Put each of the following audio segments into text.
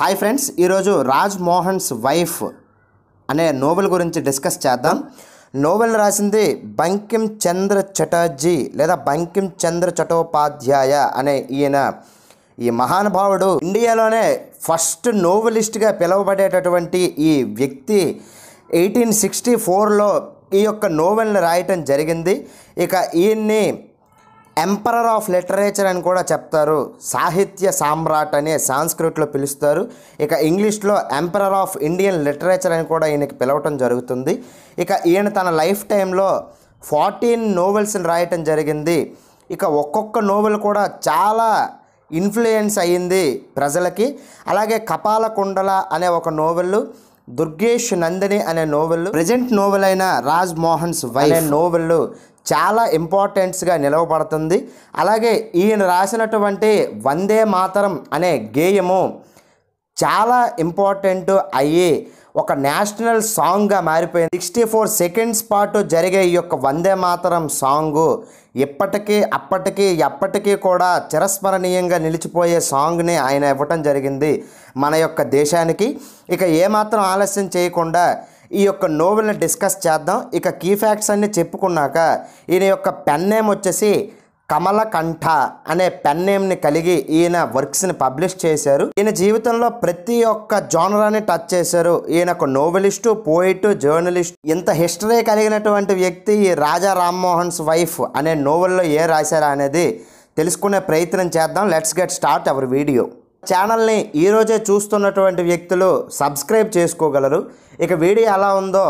hi friends ఈరోజు Raj Mohan's wife అనే novel గురించి డిస్కస్ చేద్దాం నోవెల్ రాసింది బంకిం చంద్ర చటర్జీ లేదా బంకిం చంద్ర చటోపాధ్యాయ అనే ఈయన ఈ మహానుభావుడు ఇండియాలోనే ఫస్ట్ నోవెలిస్ట్గా పిలువబడేటటువంటి ఈ వ్యక్తి ఎయిటీన్ సిక్స్టీ ఫోర్లో ఈ యొక్క నోవెల్ని రాయటం జరిగింది ఇక ఈయన్ని ఎంపరర్ ఆఫ్ లిటరేచర్ అని కూడా చెప్తారు సాహిత్య సామ్రాట్ అనే సాంస్క్రిట్లో పిలుస్తారు ఇక ఇంగ్లీష్లో ఎంపరర్ ఆఫ్ ఇండియన్ లిటరేచర్ అని కూడా ఈయనకి పిలవటం జరుగుతుంది ఇక ఈయన తన లైఫ్ టైంలో ఫార్టీన్ నోవెల్స్ని రాయటం జరిగింది ఇక ఒక్కొక్క నోవెల్ కూడా చాలా ఇన్ఫ్లుయెన్స్ అయ్యింది ప్రజలకి అలాగే కపాల కుండల అనే ఒక నోవెల్ దుర్గేష్ నందిని అనే నోవెల్ ప్రజెంట్ నోవెల్ అయిన రాజ్ మోహన్స్ వై నోవెల్ చాలా ఇంపార్టెంట్స్గా నిలవబడుతుంది అలాగే ఈయన రాసినటువంటి వందే మాతరం అనే గేయము చాలా ఇంపార్టెంట్ అయ్యి ఒక నేషనల్ సాంగ్గా మారిపోయింది సిక్స్టీ ఫోర్ సెకండ్స్ పాటు జరిగే ఈ యొక్క వందే మాతరం సాంగు ఇప్పటికీ అప్పటికీ ఎప్పటికీ కూడా చిరస్మరణీయంగా నిలిచిపోయే సాంగ్ని ఆయన ఇవ్వటం జరిగింది మన యొక్క దేశానికి ఇక ఏమాత్రం ఆలస్యం చేయకుండా ఈ యొక్క నోవెల్ని డిస్కస్ చేద్దాం ఇక కీ ఫ్యాక్ట్స్ అన్ని చెప్పుకున్నాక ఈయన యొక్క పెన్ నేమ్ వచ్చేసి కమలకంఠ అనే పెన్ నేమ్ని కలిగి ఈయన వర్క్స్ని పబ్లిష్ చేశారు ఈయన జీవితంలో ప్రతి ఒక్క జోనరాన్ని టచ్ చేశారు ఈయన ఒక నోవెలిస్టు పోయిట్ జర్నలిస్ట్ ఇంత హిస్టరీ కలిగినటువంటి వ్యక్తి ఈ రాజా రామ్మోహన్స్ వైఫ్ అనే నోవెల్లో ఏ రాశారా అనేది తెలుసుకునే ప్రయత్నం చేద్దాం let's get start our video ఛానల్ని ఈరోజే చూస్తున్నటువంటి వ్యక్తులు సబ్స్క్రైబ్ చేసుకోగలరు ఇక వీడియో ఎలా ఉందో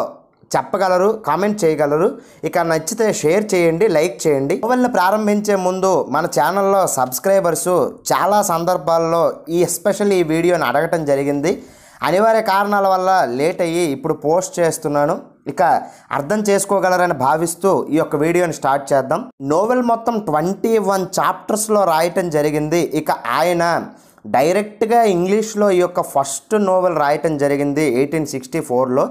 చెప్పగలరు కామెంట్ చేయగలరు ఇక నచ్చితే షేర్ చేయండి లైక్ చేయండి మొబైల్ని ప్రారంభించే ముందు మన ఛానల్లో సబ్స్క్రైబర్స్ చాలా సందర్భాల్లో ఈ ఎస్పెషల్ ఈ వీడియోని అడగటం జరిగింది అనివార్య కారణాల వల్ల లేట్ అయ్యి ఇప్పుడు పోస్ట్ చేస్తున్నాను ఇక అర్థం చేసుకోగలరని భావిస్తూ ఈ యొక్క వీడియోని స్టార్ట్ చేద్దాం నోవెల్ మొత్తం ట్వంటీ వన్ చాప్టర్స్లో రాయటం జరిగింది ఇక ఆయన డైరెక్ట్గా ఇంగ్లీష్లో ఈ యొక్క ఫస్ట్ నోవెల్ రాయటం జరిగింది ఎయిటీన్ సిక్స్టీ ఫోర్లో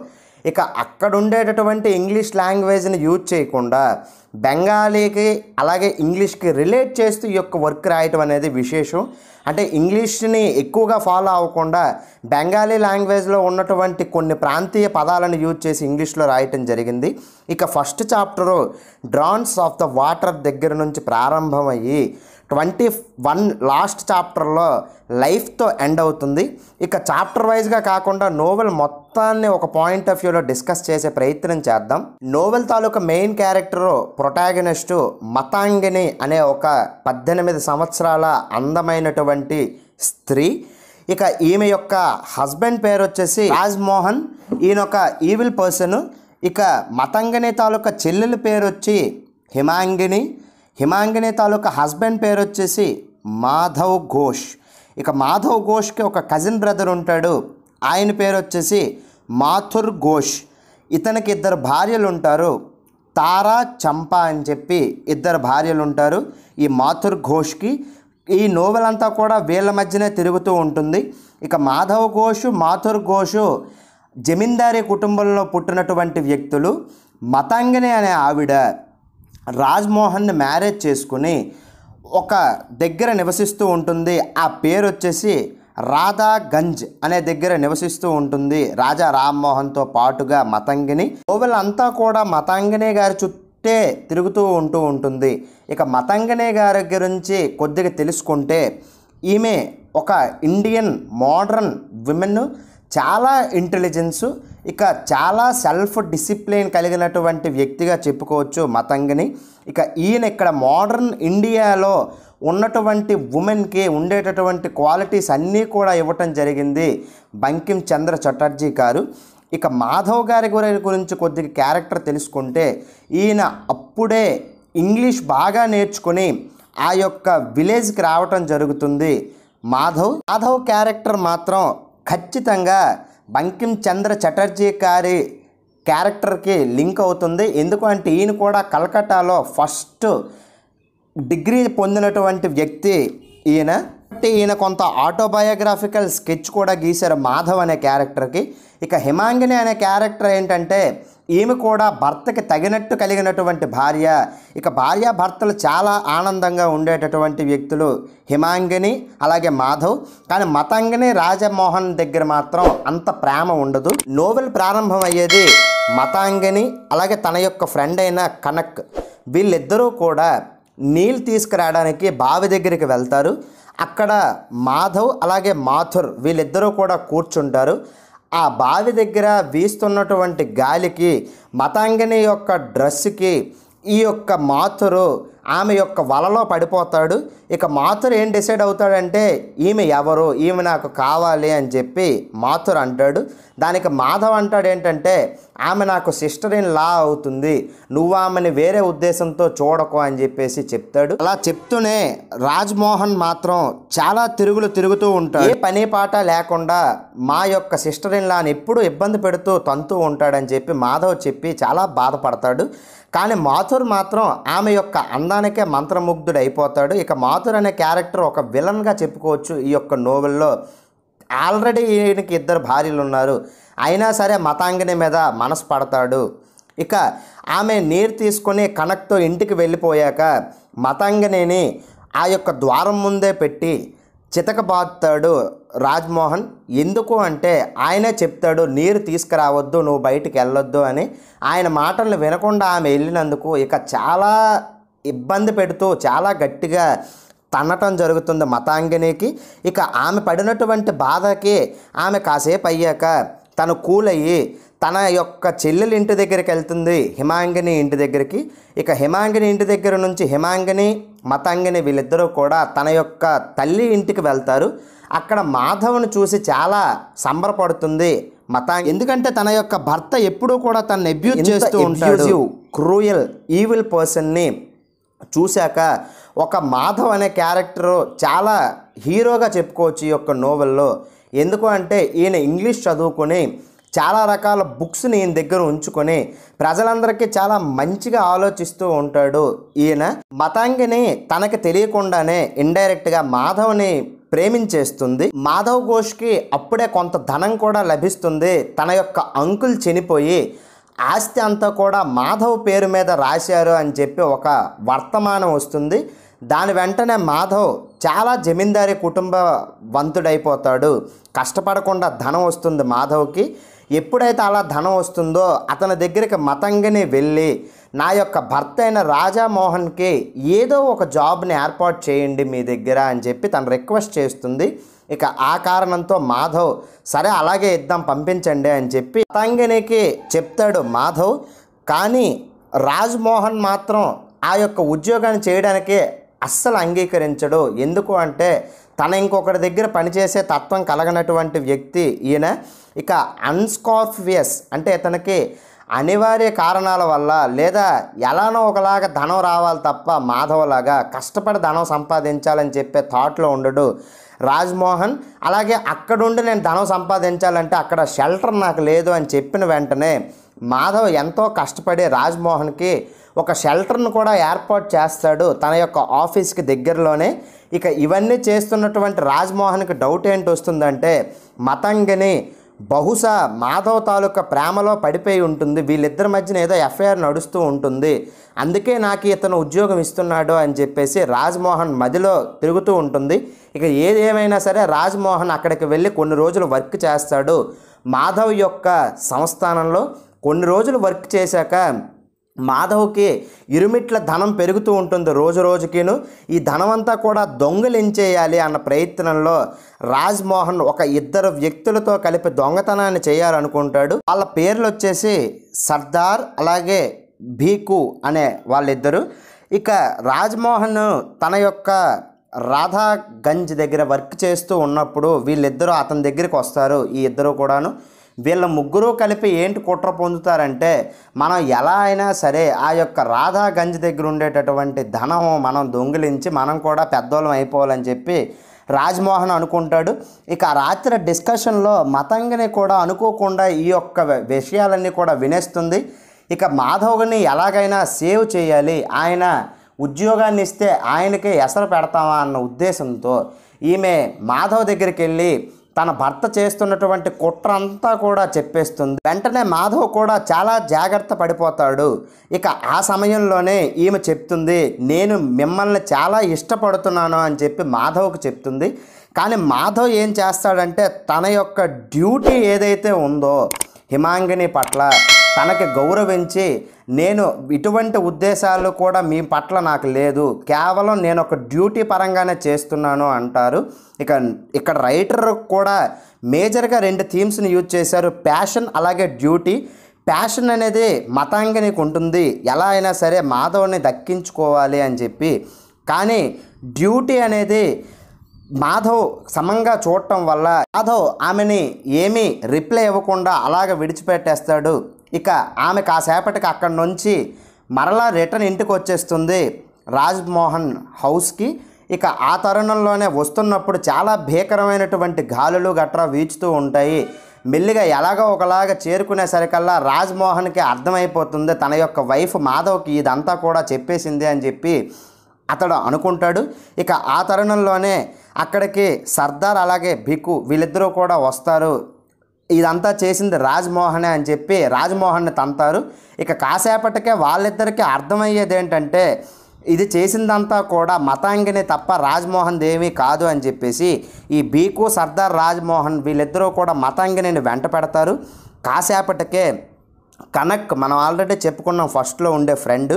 ఇక అక్కడుండేటటువంటి ఇంగ్లీష్ లాంగ్వేజ్ని యూజ్ చేయకుండా బెంగాలీకి అలాగే ఇంగ్లీష్కి రిలేట్ చేస్తూ ఈ యొక్క వర్క్ రాయటం అనేది విశేషం అంటే ఇంగ్లీష్ని ఎక్కువగా ఫాలో అవ్వకుండా బెంగాలీ లాంగ్వేజ్లో ఉన్నటువంటి కొన్ని ప్రాంతీయ పదాలను యూజ్ చేసి ఇంగ్లీష్లో రాయటం జరిగింది ఇక first chapter drowns of the water దగ్గర నుంచి ప్రారంభమయ్యి ట్వంటీ వన్ లాస్ట్ చాప్టర్లో లైఫ్తో ఎండ్ అవుతుంది ఇక చాప్టర్ వైజ్గా కాకుండా నోవెల్ మొత్తాన్ని ఒక పాయింట్ ఆఫ్ వ్యూలో డిస్కస్ చేసే ప్రయత్నం చేద్దాం నోవెల్ తాలూకా మెయిన్ క్యారెక్టర్ ప్రొటాగనిస్టు మతాంగిని అనే ఒక పద్దెనిమిది సంవత్సరాల అందమైనటువంటి స్త్రీ ఇక ఈమె యొక్క హస్బెండ్ పేరు వచ్చేసి రాజ్మోహన్ ఈయన ఒక ఈవిల్ పర్సన్ ఇక మతంగిని తాలూకా చెల్లెల పేరు వచ్చి హిమాంగిని హిమాంగిని తాలూకా హస్బెండ్ పేరు వచ్చేసి మాధవ్ ఘోష్ ఇక మాధవ్ ఘోష్కి ఒక కజిన్ బ్రదర్ ఉంటాడు ఆయన పేరు వచ్చేసి మాథుర్ ఘోష్ ఇతనికి ఇద్దరు భార్యలు ఉంటారు తారా చంప అని చెప్పి ఇద్దరు భార్యలు ఉంటారు ఈ మాథుర్ ఘోష్కి ఈ నోవెల్ అంతా కూడా వీళ్ళ మధ్యనే తిరుగుతూ ఉంటుంది ఇక మాధవ్ ఘోష్ మాథుర్ ఘోష్ జమీందారీ కుటుంబంలో పుట్టినటువంటి వ్యక్తులు మతాంగిని అనే ఆవిడ రాజ్మోహన్ మ్యారేజ్ చేసుకుని ఒక దగ్గర నివసిస్తూ ఉంటుంది ఆ పేరు వచ్చేసి రాధాగంజ్ అనే దగ్గర నివసిస్తూ ఉంటుంది రాజా రామ్మోహన్తో పాటుగా మతంగిని అంతా కూడా మతంగిని గారి చుట్టే తిరుగుతూ ఉంటూ ఉంటుంది ఇక మతంగిని గారి గురించి కొద్దిగా తెలుసుకుంటే ఈమె ఒక ఇండియన్ మోడర్న్ విమెన్ చాలా ఇంటెలిజెన్సు ఇక చాలా సెల్ఫ్ డిసిప్లిన్ కలిగినటువంటి వ్యక్తిగా చెప్పుకోవచ్చు మతంగిని ఇక ఈయన ఇక్కడ మోడర్న్ ఇండియాలో ఉన్నటువంటి ఉమెన్కి ఉండేటటువంటి క్వాలిటీస్ అన్నీ కూడా ఇవ్వటం జరిగింది బంకిం చంద్ర చటర్జీ గారు ఇక మాధవ్ గారి గురించి కొద్దిగా క్యారెక్టర్ తెలుసుకుంటే ఈయన అప్పుడే ఇంగ్లీష్ బాగా నేర్చుకుని ఆ యొక్క విలేజ్కి రావటం జరుగుతుంది మాధవ్ మాధవ్ క్యారెక్టర్ మాత్రం ఖచ్చితంగా బంకిం చంద్ర చటర్జీ గారి క్యారెక్టర్కి లింక్ అవుతుంది ఎందుకంటే ఈయన కూడా కలకటాలో ఫస్ట్ డిగ్రీ పొందినటువంటి వ్యక్తి ఈయన ఈయన కొంత ఆటోబయోగ్రాఫికల్ స్కెచ్ కూడా గీశారు మాధవ్ అనే క్యారెక్టర్కి ఇక హిమాంగిని అనే క్యారెక్టర్ ఏంటంటే ఈమె కూడా భర్తకి తగినట్టు కలిగినటువంటి భార్య ఇక భార్య భర్తలు చాలా ఆనందంగా ఉండేటటువంటి వ్యక్తులు హిమాంగిని అలాగే మాధవ్ కానీ మతంగిని రాజమోహన్ దగ్గర మాత్రం అంత ప్రేమ ఉండదు నోవెల్ ప్రారంభం అయ్యేది మతాంగిని అలాగే తన యొక్క ఫ్రెండ్ అయిన కనక్ వీళ్ళిద్దరూ కూడా నీళ్ళు తీసుకురావడానికి బావి దగ్గరికి వెళ్తారు అక్కడ మాధవ్ అలాగే మాథుర్ వీళ్ళిద్దరూ కూడా కూర్చుంటారు ఆ బావి దగ్గర వీస్తున్నటువంటి గాలికి మతాంగిని యొక్క డ్రెస్కి ఈ యొక్క మాతురు ఆమె యొక్క వలలో పడిపోతాడు ఇక మాతురు ఏం డిసైడ్ అవుతాడంటే ఈమె ఎవరు ఈమె నాకు కావాలి అని చెప్పి మాతురు అంటాడు దానికి మాధవ్ అంటాడు ఏంటంటే ఆమె నాకు సిస్టర్ ఇన్ లా అవుతుంది నువ్వు ఆమెని వేరే ఉద్దేశంతో చూడకు అని చెప్పేసి చెప్తాడు అలా చెప్తూనే రాజ్మోహన్ మాత్రం చాలా తిరుగులు తిరుగుతూ ఉంటాడు ఏ పని పాట లేకుండా మా యొక్క సిస్టర్ ఇన్ లాని ఎప్పుడు ఇబ్బంది పెడుతూ తంతూ ఉంటాడని చెప్పి మాధవ్ చెప్పి చాలా బాధపడతాడు కానీ మాథుర్ మాత్రం ఆమె యొక్క అందాన్ని చూడడానికే మంత్రముగ్ధుడు అయిపోతాడు ఇక మాథుర్ అనే క్యారెక్టర్ ఒక విలన్గా చెప్పుకోవచ్చు ఈ యొక్క నోవెల్లో ఆల్రెడీ ఈయనకి ఇద్దరు భార్యలు ఉన్నారు అయినా సరే మతాంగిని మీద మనసు పడతాడు ఇక ఆమె నీరు తీసుకొని కనక్తో ఇంటికి వెళ్ళిపోయాక మతాంగిని ఆ యొక్క ద్వారం ముందే పెట్టి చితకబాతాడు రాజ్మోహన్ ఎందుకు అంటే ఆయనే చెప్తాడు నీరు తీసుకురావద్దు నువ్వు బయటికి వెళ్ళొద్దు అని ఆయన మాటలను వినకుండా ఆమె వెళ్ళినందుకు ఇక చాలా ఇబ్బంది పెడుతూ చాలా గట్టిగా తన్నటం జరుగుతుంది మతాంగినికి ఇక ఆమె పడినటువంటి బాధకి ఆమె కాసేపు అయ్యాక తను కూలయ్యి తన యొక్క చెల్లెలు ఇంటి దగ్గరికి వెళ్తుంది హిమాంగిని ఇంటి దగ్గరికి ఇక హిమాంగిని ఇంటి దగ్గర నుంచి హిమాంగిని మతాంగిని వీళ్ళిద్దరూ కూడా తన యొక్క తల్లి ఇంటికి వెళ్తారు అక్కడ మాధవ్ను చూసి చాలా సంబరపడుతుంది మతాంగి ఎందుకంటే తన యొక్క భర్త ఎప్పుడూ కూడా తన ఎబ్యూజ్ చేస్తూ ఉంటాడు క్రూయల్ ఈవిల్ పర్సన్ని చూశాక ఒక మాధవ్ అనే క్యారెక్టరు చాలా హీరోగా చెప్పుకోవచ్చు ఈ యొక్క నోవెల్లో ఎందుకు అంటే ఈయన ఇంగ్లీష్ చదువుకొని చాలా రకాల బుక్స్ని ఈయన దగ్గర ఉంచుకొని ప్రజలందరికీ చాలా మంచిగా ఆలోచిస్తూ ఉంటాడు ఈయన మతాంగిని తనకి తెలియకుండానే ఇండైరెక్ట్గా మాధవ్ని ప్రేమించేస్తుంది మాధవ్ ఘోష్కి అప్పుడే కొంత ధనం కూడా లభిస్తుంది తన యొక్క అంకుల్ చనిపోయి ఆస్తి అంతా కూడా మాధవ్ పేరు మీద రాశారు అని చెప్పి ఒక వర్తమానం వస్తుంది దాని వెంటనే మాధవ్ చాలా జమీందారీ కుటుంబ వంతుడైపోతాడు కష్టపడకుండా ధనం వస్తుంది మాధవ్కి ఎప్పుడైతే అలా ధనం వస్తుందో అతని దగ్గరికి మతంగిని వెళ్ళి నా యొక్క భర్త అయిన రాజామోహన్కి ఏదో ఒక జాబ్ని ఏర్పాటు చేయండి మీ దగ్గర అని చెప్పి తను రిక్వెస్ట్ చేస్తుంది ఇక ఆ కారణంతో మాధవ్ సరే అలాగే ఇద్దాం పంపించండి అని చెప్పి తంగినికి చెప్తాడు మాధవ్ కానీ రాజ్మోహన్ మాత్రం ఆ యొక్క ఉద్యోగాన్ని చేయడానికి అస్సలు అంగీకరించడు ఎందుకు అంటే తన ఇంకొకరి దగ్గర పనిచేసే తత్వం కలగనటువంటి వ్యక్తి ఈయన ఇక అన్స్కార్ఫియస్ అంటే ఇతనికి అనివార్య కారణాల వల్ల లేదా ఎలానో ఒకలాగా ధనం రావాలి తప్ప మాధవలాగా కష్టపడి ధనం సంపాదించాలని చెప్పే థాట్లో ఉండడు రాజ్మోహన్ అలాగే అక్కడుండి నేను ధనం సంపాదించాలంటే అక్కడ షెల్టర్ నాకు లేదు అని చెప్పిన వెంటనే మాధవ్ ఎంతో కష్టపడి రాజ్మోహన్కి ఒక షెల్టర్ను కూడా ఏర్పాటు చేస్తాడు తన యొక్క ఆఫీస్కి దగ్గరలోనే ఇక ఇవన్నీ చేస్తున్నటువంటి రాజ్మోహన్కి డౌట్ ఏంటి వస్తుందంటే మతంగిని బహుశా మాధవ్ తాలూకా ప్రేమలో పడిపోయి ఉంటుంది వీళ్ళిద్దరి మధ్యన ఏదో ఎఫ్ఐఆర్ నడుస్తూ ఉంటుంది అందుకే నాకు ఇతను ఉద్యోగం ఇస్తున్నాడు అని చెప్పేసి రాజ్మోహన్ మదిలో తిరుగుతూ ఉంటుంది ఇక ఏది ఏమైనా సరే రాజ్మోహన్ అక్కడికి వెళ్ళి కొన్ని రోజులు వర్క్ చేస్తాడు మాధవ్ యొక్క సంస్థానంలో కొన్ని రోజులు వర్క్ చేశాక మాధవ్కి ఇరుమిట్ల ధనం పెరుగుతూ ఉంటుంది రోజు రోజుకిను ఈ ధనమంతా కూడా దొంగలించేయాలి అన్న ప్రయత్నంలో రాజ్మోహన్ ఒక ఇద్దరు వ్యక్తులతో కలిపి దొంగతనాన్ని చేయాలనుకుంటాడు వాళ్ళ పేర్లు వచ్చేసి సర్దార్ అలాగే భీకు అనే వాళ్ళిద్దరు ఇక రాజ్మోహన్ తన యొక్క రాధాగంజ్ దగ్గర వర్క్ చేస్తూ ఉన్నప్పుడు వీళ్ళిద్దరూ అతని దగ్గరికి వస్తారు ఈ ఇద్దరు కూడాను వీళ్ళ ముగ్గురు కలిపి ఏంటి కుట్ర పొందుతారంటే మనం ఎలా అయినా సరే ఆ యొక్క రాధా గంజి దగ్గర ఉండేటటువంటి ధనం మనం దొంగిలించి మనం కూడా పెద్దోళ్ళం అయిపోవాలని చెప్పి రాజ్మోహన్ అనుకుంటాడు ఇక రాత్రి డిస్కషన్లో మతంగిని కూడా అనుకోకుండా ఈ యొక్క విషయాలన్నీ కూడా వినేస్తుంది ఇక మాధవ్ని ఎలాగైనా సేవ్ చేయాలి ఆయన ఉద్యోగాన్ని ఇస్తే ఆయనకే ఎసరు పెడతామా అన్న ఉద్దేశంతో ఈమె మాధవ్ దగ్గరికి వెళ్ళి తన భర్త చేస్తున్నటువంటి కుట్ర అంతా కూడా చెప్పేస్తుంది వెంటనే మాధవ్ కూడా చాలా జాగ్రత్త పడిపోతాడు ఇక ఆ సమయంలోనే ఈమె చెప్తుంది నేను మిమ్మల్ని చాలా ఇష్టపడుతున్నాను అని చెప్పి మాధవ్కు చెప్తుంది కానీ మాధవ్ ఏం చేస్తాడంటే తన యొక్క డ్యూటీ ఏదైతే ఉందో హిమాంగిని పట్ల తనకి గౌరవించి నేను ఇటువంటి ఉద్దేశాలు కూడా మీ పట్ల నాకు లేదు కేవలం నేను ఒక డ్యూటీ పరంగానే చేస్తున్నాను అంటారు ఇక ఇక్కడ రైటర్ కూడా మేజర్గా రెండు థీమ్స్ని యూజ్ చేశారు ప్యాషన్ అలాగే డ్యూటీ ప్యాషన్ అనేది మతాంగా నీకు ఉంటుంది ఎలా అయినా సరే మాధవ్ని దక్కించుకోవాలి అని చెప్పి కానీ డ్యూటీ అనేది మాధవ్ సమంగా చూడటం వల్ల మాధవ్ ఆమెని ఏమీ రిప్లై ఇవ్వకుండా అలాగ విడిచిపెట్టేస్తాడు ఇక ఆమె కాసేపటికి అక్కడి నుంచి మరలా రిటర్న్ ఇంటికి వచ్చేస్తుంది రాజ్మోహన్ హౌస్కి ఇక ఆ తరుణంలోనే వస్తున్నప్పుడు చాలా భీకరమైనటువంటి గాలులు గట్రా వీచుతూ ఉంటాయి మెల్లిగా ఎలాగో ఒకలాగా చేరుకునేసరికల్లా రాజ్మోహన్కి అర్థమైపోతుంది తన యొక్క వైఫ్ మాధవ్కి ఇదంతా కూడా చెప్పేసింది అని చెప్పి అతడు అనుకుంటాడు ఇక ఆ తరుణంలోనే అక్కడికి సర్దార్ అలాగే బిక్కు వీళ్ళిద్దరూ కూడా వస్తారు ఇదంతా చేసింది రాజ్మోహనే అని చెప్పి రాజ్మోహన్ని తంతారు ఇక కాసేపటికే వాళ్ళిద్దరికీ అర్థమయ్యేది ఏంటంటే ఇది చేసిందంతా కూడా మతాంగిని తప్ప రాజ్మోహన్ దేవీ కాదు అని చెప్పేసి ఈ బీకు సర్దార్ రాజ్మోహన్ వీళ్ళిద్దరూ కూడా మతాంగిని వెంట పెడతారు కాసేపటికే కనక్ మనం ఆల్రెడీ చెప్పుకున్నాం ఫస్ట్లో ఉండే ఫ్రెండ్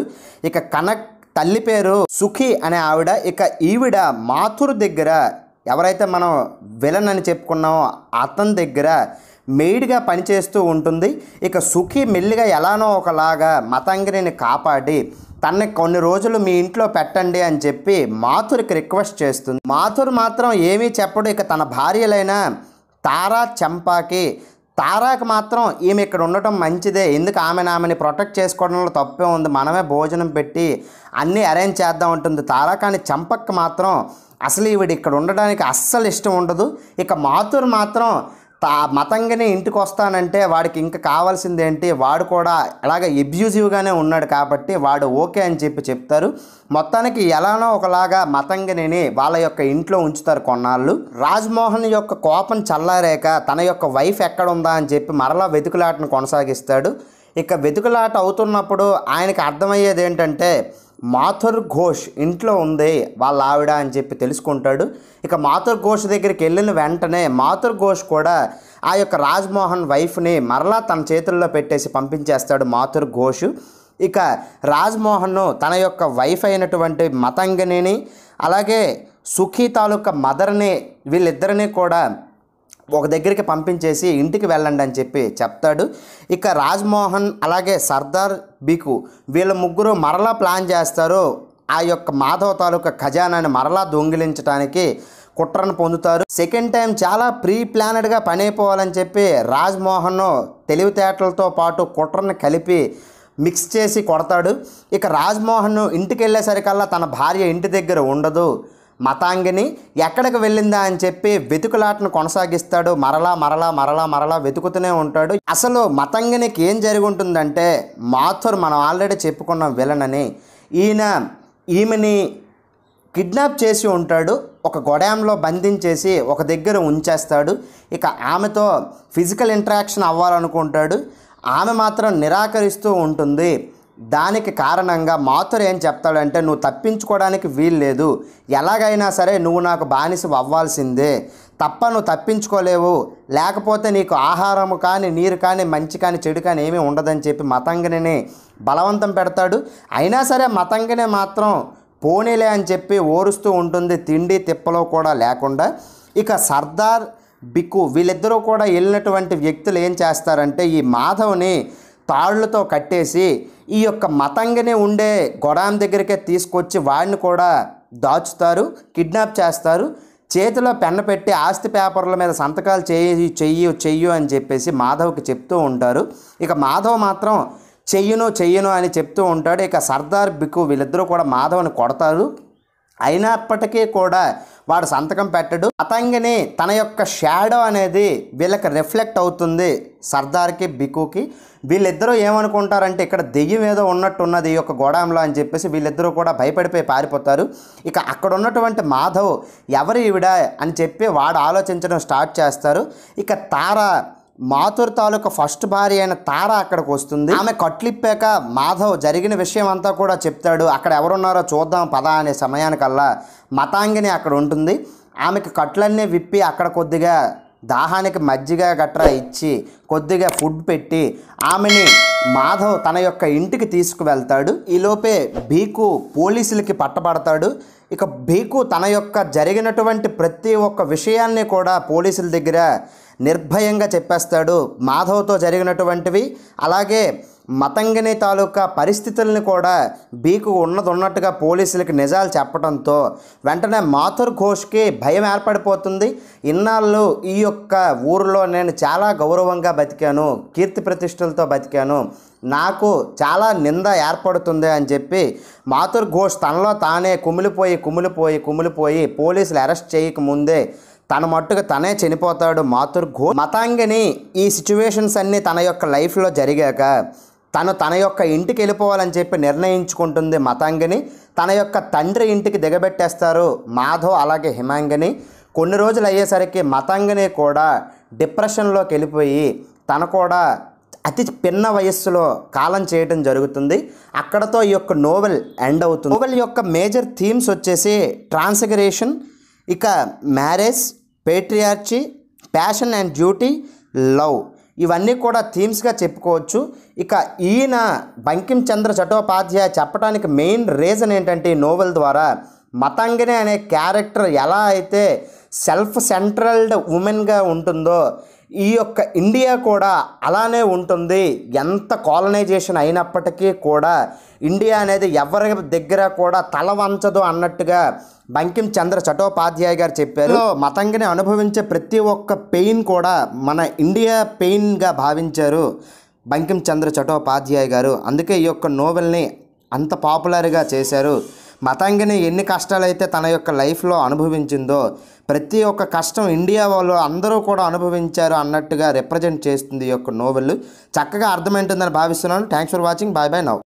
ఇక కనక్ తల్లి పేరు సుఖి అనే ఆవిడ ఇక ఈవిడ మాథుర్ దగ్గర ఎవరైతే మనం విలన్ అని చెప్పుకున్నామో అతని దగ్గర మెయిడ్గా పనిచేస్తూ ఉంటుంది ఇక సుఖి మెల్లిగా ఎలానో ఒకలాగా మతంగిని కాపాడి తనని కొన్ని రోజులు మీ ఇంట్లో పెట్టండి అని చెప్పి మాథురికి రిక్వెస్ట్ చేస్తుంది మాథుర్ మాత్రం ఏమీ చెప్పడు ఇక తన భార్యలైన తారా చంపాకి తారాకి మాత్రం ఈమె ఇక్కడ ఉండటం మంచిదే ఎందుకు ఆమె ఆమెని ప్రొటెక్ట్ చేసుకోవడంలో తప్పే ఉంది మనమే భోజనం పెట్టి అన్నీ అరేంజ్ చేద్దాం ఉంటుంది తారా కానీ మాత్రం అసలు ఈవిడ ఇక్కడ ఉండడానికి అస్సలు ఇష్టం ఉండదు ఇక మాతురు మాత్రం ఆ మతంగానే ఇంటికి వస్తానంటే వాడికి ఇంకా కావాల్సిందేంటి వాడు కూడా అలాగే ఎబ్యూజివ్గానే ఉన్నాడు కాబట్టి వాడు ఓకే అని చెప్పి చెప్తారు మొత్తానికి ఎలానో ఒకలాగా మతంగనిని వాళ్ళ యొక్క ఇంట్లో ఉంచుతారు కొన్నాళ్ళు రాజ్మోహన్ యొక్క కోపం చల్లారాక తన యొక్క వైఫ్ ఎక్కడ ఉందా అని చెప్పి మరలా వెతుకులాటను కొనసాగిస్తాడు ఇక వెతుకులాట అవుతున్నప్పుడు ఆయనకి అర్థమయ్యేది ఏంటంటే మాథుర్ ఘోష్ ఇంట్లో ఉంది వాళ్ళ ఆవిడ అని చెప్పి తెలుసుకుంటాడు ఇక మాథుర్ ఘోష్ దగ్గరికి వెళ్ళిన వెంటనే మాథుర్ ఘోష్ కూడా ఆ యొక్క రాజ్మోహన్ వైఫ్ని మరలా తన చేతుల్లో పెట్టేసి పంపించేస్తాడు మాథుర్ ఘోష్ ఇక రాజ్మోహన్ తన యొక్క వైఫ్ అయినటువంటి మతంగిని అలాగే సుఖీ తాలూకా మదర్ని వీళ్ళిద్దరినీ కూడా ఒక దగ్గరికి పంపించేసి ఇంటికి వెళ్ళండి అని చెప్పి చెప్తాడు ఇక రాజ్మోహన్ అలాగే సర్దార్ బికు వీళ్ళ ముగ్గురు మరలా ప్లాన్ చేస్తారు ఆ యొక్క మాధవ తాలూకా ఖజానాన్ని మరలా దొంగిలించడానికి కుట్రను పొందుతారు సెకండ్ టైం చాలా ప్రీ ప్లానెడ్గా పని అయిపోవాలని చెప్పి రాజ్మోహన్ తెలివితేటలతో పాటు కుట్రను కలిపి మిక్స్ చేసి కొడతాడు ఇక రాజ్మోహన్ ఇంటికి వెళ్ళేసరికల్లా తన భార్య ఇంటి దగ్గర ఉండదు మతాంగిని ఎక్కడికి వెళ్ళిందా అని చెప్పి వెతుకులాటను కొనసాగిస్తాడు మరలా మరలా మరలా మరలా వెతుకుతూనే ఉంటాడు అసలు మతంగినికి ఏం జరిగి ఉంటుందంటే మాథుర్ మనం ఆల్రెడీ చెప్పుకున్నాం విలనని ఈయన ఈమెని కిడ్నాప్ చేసి ఉంటాడు ఒక గొడాంలో బంధించేసి ఒక దగ్గర ఉంచేస్తాడు ఇక ఆమెతో ఫిజికల్ ఇంటరాక్షన్ అవ్వాలనుకుంటాడు ఆమె మాత్రం నిరాకరిస్తూ ఉంటుంది దానికి కారణంగా మాతురు ఏం చెప్తాడంటే నువ్వు తప్పించుకోవడానికి వీలు లేదు ఎలాగైనా సరే నువ్వు నాకు బానిస అవ్వాల్సిందే తప్ప నువ్వు తప్పించుకోలేవు లేకపోతే నీకు ఆహారము కానీ నీరు కానీ మంచి కానీ చెడు కానీ ఏమీ ఉండదని చెప్పి మతంగిని బలవంతం పెడతాడు అయినా సరే మతంగిని మాత్రం పోనీలే అని చెప్పి ఓరుస్తూ ఉంటుంది తిండి తిప్పలో కూడా లేకుండా ఇక సర్దార్ బిక్కు వీళ్ళిద్దరూ కూడా వెళ్ళినటువంటి వ్యక్తులు ఏం చేస్తారంటే ఈ మాధవ్ని తాళ్లతో కట్టేసి ఈ యొక్క మతంగానే ఉండే గొడాం దగ్గరికే తీసుకొచ్చి వాడిని కూడా దాచుతారు కిడ్నాప్ చేస్తారు చేతిలో పెన్ను పెట్టి ఆస్తి పేపర్ల మీద సంతకాలు చేయి చెయ్యి చెయ్యు అని చెప్పేసి మాధవ్కి చెప్తూ ఉంటారు ఇక మాధవ్ మాత్రం చెయ్యను చెయ్యను అని చెప్తూ ఉంటాడు ఇక సర్దార్ బిక్కు వీళ్ళిద్దరూ కూడా మాధవ్ని కొడతారు అయినప్పటికీ కూడా వాడు సంతకం పెట్టడు అతంగిని తన యొక్క షాడో అనేది వీళ్ళకి రిఫ్లెక్ట్ అవుతుంది సర్దార్కి బికుకి వీళ్ళిద్దరూ ఏమనుకుంటారంటే ఇక్కడ దెయ్యం ఏదో ఉన్నది ఈ యొక్క గోడాంలో అని చెప్పేసి వీళ్ళిద్దరూ కూడా భయపడిపోయి పారిపోతారు ఇక అక్కడ ఉన్నటువంటి మాధవ్ ఎవరు ఈవిడ అని చెప్పి వాడు ఆలోచించడం స్టార్ట్ చేస్తారు ఇక తార మాథుర్ తాలూకా ఫస్ట్ భార్య అయిన తార అక్కడికి వస్తుంది ఆమె కట్లిప్పాక మాధవ్ జరిగిన విషయం అంతా కూడా చెప్తాడు అక్కడ ఎవరున్నారో చూద్దాం పదా అనే సమయానికల్లా మతాంగిని అక్కడ ఉంటుంది ఆమెకు కట్లన్నీ విప్పి అక్కడ కొద్దిగా దాహానికి మజ్జిగ గట్రా ఇచ్చి కొద్దిగా ఫుడ్ పెట్టి ఆమెని మాధవ్ తన యొక్క ఇంటికి తీసుకువెళ్తాడు ఈలోపే భీకు పోలీసులకి పట్టబడతాడు ఇక భీకు తన యొక్క జరిగినటువంటి ప్రతి ఒక్క విషయాన్ని కూడా పోలీసుల దగ్గర నిర్భయంగా చెప్పేస్తాడు మాధవ్తో జరిగినటువంటివి అలాగే మతంగిని తాలూకా పరిస్థితుల్ని కూడా బీకు ఉన్నది ఉన్నట్టుగా పోలీసులకు నిజాలు చెప్పడంతో వెంటనే మాథుర్ ఘోష్కి భయం ఏర్పడిపోతుంది ఇన్నాళ్ళు ఈ యొక్క ఊరిలో నేను చాలా గౌరవంగా బతికాను కీర్తి ప్రతిష్టలతో బతికాను నాకు చాలా నింద ఏర్పడుతుంది అని చెప్పి మాథుర్ ఘోష్ తనలో తానే కుమిలిపోయి కుమిలిపోయి కుమిలిపోయి పోలీసులు అరెస్ట్ చేయకముందే తన మట్టుకు తనే చనిపోతాడు మాతురు ఘో మతాంగిని ఈ సిచ్యువేషన్స్ అన్నీ తన యొక్క లైఫ్లో జరిగాక తను తన యొక్క ఇంటికి వెళ్ళిపోవాలని చెప్పి నిర్ణయించుకుంటుంది మతాంగిని తన యొక్క తండ్రి ఇంటికి దిగబెట్టేస్తారు మాధవ్ అలాగే హిమాంగిని కొన్ని రోజులు అయ్యేసరికి మతాంగిని కూడా డిప్రెషన్లోకి వెళ్ళిపోయి తను కూడా అతి పిన్న వయస్సులో కాలం చేయడం జరుగుతుంది అక్కడతో ఈ యొక్క నోవెల్ ఎండ్ అవుతుంది నోవెల్ యొక్క మేజర్ థీమ్స్ వచ్చేసి ట్రాన్స్గరేషన్ ఇక marriage patriarchy passion and duty love ఇవన్నీ కూడా థీమ్స్గా చెప్పుకోవచ్చు ఇక ఈయన బంకిం చంద్ర చటోపాధ్యాయ చెప్పడానికి మెయిన్ రీజన్ ఏంటంటే ఈ నోవెల్ ద్వారా మతంగిని అనే క్యారెక్టర్ ఎలా అయితే సెల్ఫ్ సెంట్రల్డ్ ఉమెన్గా ఉంటుందో ఈ యొక్క ఇండియా కూడా అలానే ఉంటుంది ఎంత కాలనైజేషన్ అయినప్పటికీ కూడా ఇండియా అనేది ఎవరి దగ్గర కూడా తల వంచదు అన్నట్టుగా బంకిం చంద్ర చటోపాధ్యాయ గారు చెప్పారు మతంగిని అనుభవించే ప్రతి ఒక్క పెయిన్ కూడా మన ఇండియా పెయిన్గా భావించారు బంకిం చంద్ర చటోపాధ్యాయ గారు అందుకే ఈ యొక్క నోవెల్ని అంత పాపులర్గా చేశారు మతంగిని ఎన్ని కష్టాలైతే తన యొక్క లైఫ్లో అనుభవించిందో ప్రతి ఒక్క కష్టం ఇండియా వాళ్ళు అందరూ కూడా అనుభవించారు అన్నట్టుగా రిప్రజెంట్ చేస్తుంది ఈ యొక్క నోవెల్ చక్కగా అర్థమైంటుందని భావిస్తున్నాను thanks for watching bye bye now